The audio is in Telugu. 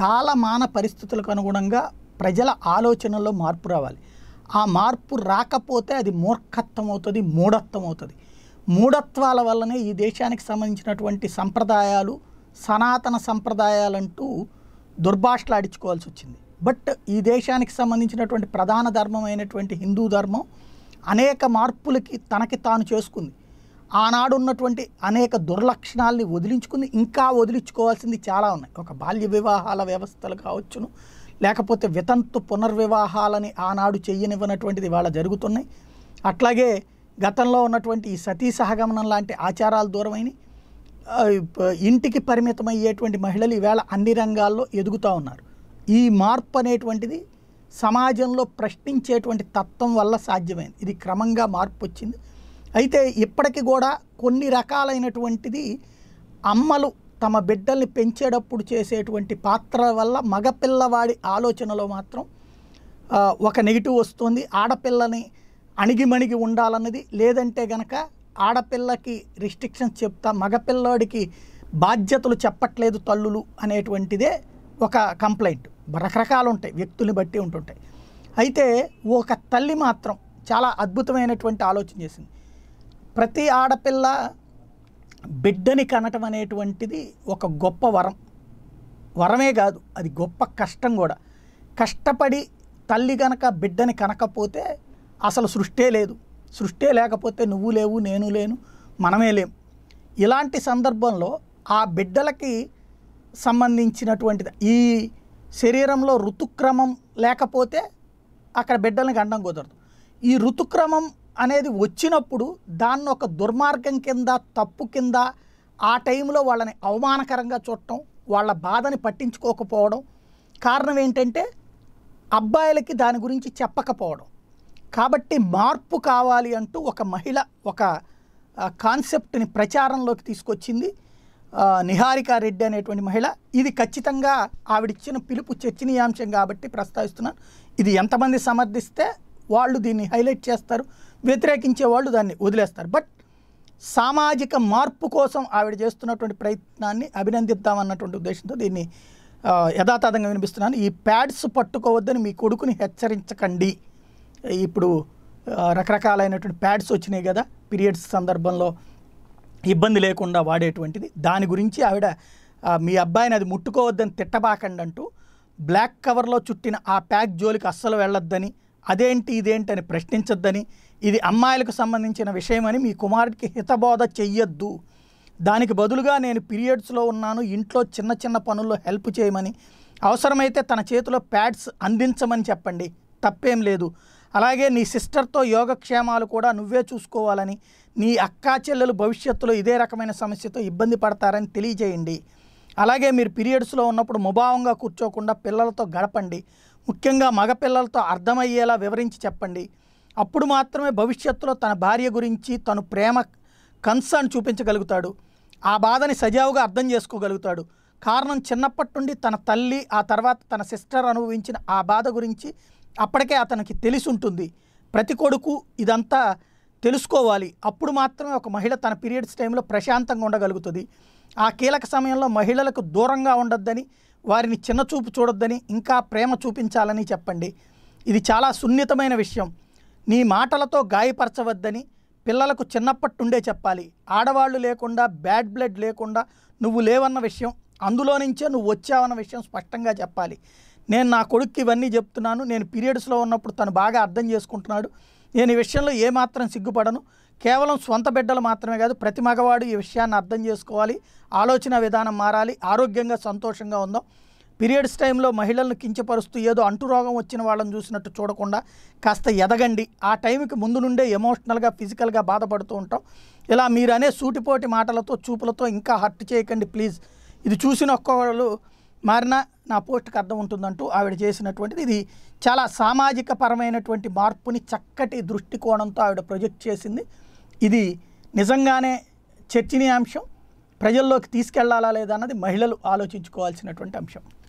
కాలమాన పరిస్థితులకు అనుగుణంగా ప్రజల ఆలోచనల్లో మార్పు రావాలి ఆ మార్పు రాకపోతే అది మూర్ఖత్వం అవుతుంది మూఢత్వం అవుతుంది మూఢత్వాల వల్లనే ఈ దేశానికి సంబంధించినటువంటి సంప్రదాయాలు సనాతన సంప్రదాయాలంటూ దుర్భాషలు వచ్చింది బట్ ఈ దేశానికి సంబంధించినటువంటి ప్రధాన ధర్మమైనటువంటి హిందూ ధర్మం అనేక మార్పులకి తనకి తాను చేసుకుంది ఆనాడు ఉన్నటువంటి అనేక దుర్లక్షణాలని వదిలించుకుని ఇంకా వదిలించుకోవాల్సింది చాలా ఉన్నాయి ఒక బాల్య వివాహాల వ్యవస్థలు కావచ్చును లేకపోతే వితంతు పునర్వివాహాలని ఆనాడు చెయ్యనివ్వనటువంటిది ఇవాళ జరుగుతున్నాయి అట్లాగే గతంలో ఉన్నటువంటి ఈ సతీ సహగమనం లాంటి ఆచారాలు దూరమైన ఇంటికి పరిమితమయ్యేటువంటి మహిళలు ఈవేళ అన్ని రంగాల్లో ఎదుగుతూ ఉన్నారు ఈ మార్పు అనేటువంటిది సమాజంలో ప్రశ్నించేటువంటి తత్వం వల్ల సాధ్యమైంది ఇది క్రమంగా మార్పు వచ్చింది అయితే ఇప్పటికి కూడా కొన్ని రకాలైనటువంటిది అమ్మలు తమ బిడ్డల్ని పెంచేటప్పుడు చేసేటువంటి పాత్ర వల్ల మగపిల్లవాడి ఆలోచనలో మాత్రం ఒక నెగిటివ్ వస్తుంది ఆడపిల్లని అణిగిమణిగి ఉండాలన్నది లేదంటే గనక ఆడపిల్లకి రిస్ట్రిక్షన్స్ చెప్తా మగపిల్లాడికి బాధ్యతలు చెప్పట్లేదు తల్లులు అనేటువంటిదే ఒక కంప్లైంట్ రకరకాలు ఉంటాయి వ్యక్తుల్ని బట్టి ఉంటుంటాయి అయితే ఒక తల్లి మాత్రం చాలా అద్భుతమైనటువంటి ఆలోచన చేసింది ప్రతి ఆడపిల్ల బిడ్డని కనటం అనేటువంటిది ఒక గొప్ప వరం వరమే కాదు అది గొప్ప కష్టం కూడా కష్టపడి తల్లి కనుక బిడ్డని కనకపోతే అసలు సృష్టే లేదు సృష్టే లేకపోతే నువ్వు లేవు నేను లేను మనమే లేం ఇలాంటి సందర్భంలో ఆ బిడ్డలకి సంబంధించినటువంటిది ఈ శరీరంలో ఋతుక్రమం లేకపోతే అక్కడ బిడ్డల్ని గండం కుదరదు ఈ ఋతుక్రమం అనేది వచ్చినప్పుడు దాన్ని ఒక దుర్మార్గం కింద తప్పు కింద ఆ టైంలో వాళ్ళని అవమానకరంగా చూడటం వాళ్ళ బాధని పట్టించుకోకపోవడం కారణం ఏంటంటే అబ్బాయిలకి దాని గురించి చెప్పకపోవడం కాబట్టి మార్పు కావాలి అంటూ ఒక మహిళ ఒక కాన్సెప్ట్ని ప్రచారంలోకి తీసుకొచ్చింది నిహారికారెడ్డి రెడ్డి అనేటువంటి మహిళ ఇది ఖచ్చితంగా ఆవిడిచ్చిన పిలుపు చర్చనీయాంశం కాబట్టి ప్రస్తావిస్తున్నాను ఇది ఎంతమంది సమర్థిస్తే వాళ్ళు దీన్ని హైలైట్ చేస్తారు వ్యతిరేకించే వాళ్ళు దాన్ని వదిలేస్తారు బట్ సామాజిక మార్పు కోసం ఆవిడ చేస్తున్నటువంటి ప్రయత్నాన్ని అభినందిద్దామన్నటువంటి ఉద్దేశంతో దీన్ని యథాతథంగా వినిపిస్తున్నాను ఈ ప్యాడ్స్ పట్టుకోవద్దని మీ కొడుకుని హెచ్చరించకండి ఇప్పుడు రకరకాలైనటువంటి ప్యాడ్స్ వచ్చినాయి కదా పీరియడ్స్ సందర్భంలో ఇబ్బంది లేకుండా వాడేటువంటిది దాని గురించి ఆవిడ మీ అబ్బాయిని అది ముట్టుకోవద్దని తిట్టబాకండి అంటూ బ్లాక్ కవర్లో చుట్టిన ఆ ప్యాక్ జోలికి అస్సలు వెళ్ళొద్దని అదేంటి ఇదేంటి అని ప్రశ్నించొద్దని ఇది అమ్మాయిలకు సంబంధించిన విషయమని మీ కుమారుడికి హితబోధ చెయ్యొద్దు దానికి బదులుగా నేను పీరియడ్స్లో ఉన్నాను ఇంట్లో చిన్న చిన్న పనుల్లో హెల్ప్ చేయమని అవసరమైతే తన చేతిలో ప్యాడ్స్ అందించమని చెప్పండి తప్పేం లేదు అలాగే నీ సిస్టర్తో యోగక్షేమాలు కూడా నువ్వే చూసుకోవాలని నీ అక్కా చెల్లెలు భవిష్యత్తులో ఇదే రకమైన సమస్యతో ఇబ్బంది పడతారని తెలియజేయండి అలాగే మీరు పీరియడ్స్లో ఉన్నప్పుడు ముభావంగా కూర్చోకుండా పిల్లలతో గడపండి ముఖ్యంగా మగపిల్లలతో అర్థమయ్యేలా వివరించి చెప్పండి అప్పుడు మాత్రమే భవిష్యత్తులో తన భార్య గురించి తను ప్రేమ కన్సర్న్ చూపించగలుగుతాడు ఆ బాధని సజావుగా అర్థం చేసుకోగలుగుతాడు కారణం చిన్నప్పటి నుండి తన తల్లి ఆ తర్వాత తన సిస్టర్ అనుభవించిన ఆ బాధ గురించి అప్పటికే అతనికి తెలిసి ఉంటుంది ప్రతి కొడుకు ఇదంతా తెలుసుకోవాలి అప్పుడు మాత్రమే ఒక మహిళ తన పీరియడ్స్ టైంలో ప్రశాంతంగా ఉండగలుగుతుంది ఆ కీలక సమయంలో మహిళలకు దూరంగా ఉండొద్దని వారిని చిన్నచూపు చూడొద్దని ఇంకా ప్రేమ చూపించాలని చెప్పండి ఇది చాలా సున్నితమైన విషయం నీ మాటలతో గాయపరచవద్దని పిల్లలకు చిన్నప్పటి నుండే చెప్పాలి ఆడవాళ్ళు లేకుండా బ్యాడ్ బ్లడ్ లేకుండా నువ్వు లేవన్న విషయం అందులో నుంచే నువ్వు వచ్చావన్న విషయం స్పష్టంగా చెప్పాలి నేను నా కొడుక్కి ఇవన్నీ చెప్తున్నాను నేను పీరియడ్స్లో ఉన్నప్పుడు తను బాగా అర్థం చేసుకుంటున్నాడు నేను ఈ విషయంలో ఏమాత్రం సిగ్గుపడను కేవలం స్వంత బిడ్డలు మాత్రమే కాదు ప్రతి మగవాడు ఈ విషయాన్ని అర్థం చేసుకోవాలి ఆలోచన విధానం మారాలి ఆరోగ్యంగా సంతోషంగా ఉందాం పీరియడ్స్ టైంలో మహిళలను కించపరుస్తూ ఏదో అంటురోగం రోగం వచ్చిన వాళ్ళని చూసినట్టు చూడకుండా కాస్త ఎదగండి ఆ టైంకి ముందు నుండే ఎమోషనల్గా ఫిజికల్గా బాధపడుతూ ఉంటాం ఇలా మీరనే సూటిపోటి మాటలతో చూపులతో ఇంకా హర్ట్ చేయకండి ప్లీజ్ ఇది చూసిన ఒక్కొక్కరు మారినా నా పోస్ట్కి అర్థం ఉంటుందంటూ ఆవిడ చేసినటువంటిది ఇది చాలా సామాజిక పరమైనటువంటి మార్పుని చక్కటి దృష్టికోణంతో ఆవిడ ప్రొజెక్ట్ చేసింది ఇది నిజంగానే చర్చనీయాంశం ప్రజల్లోకి తీసుకెళ్లాలా లేదన్నది మహిళలు ఆలోచించుకోవాల్సినటువంటి అంశం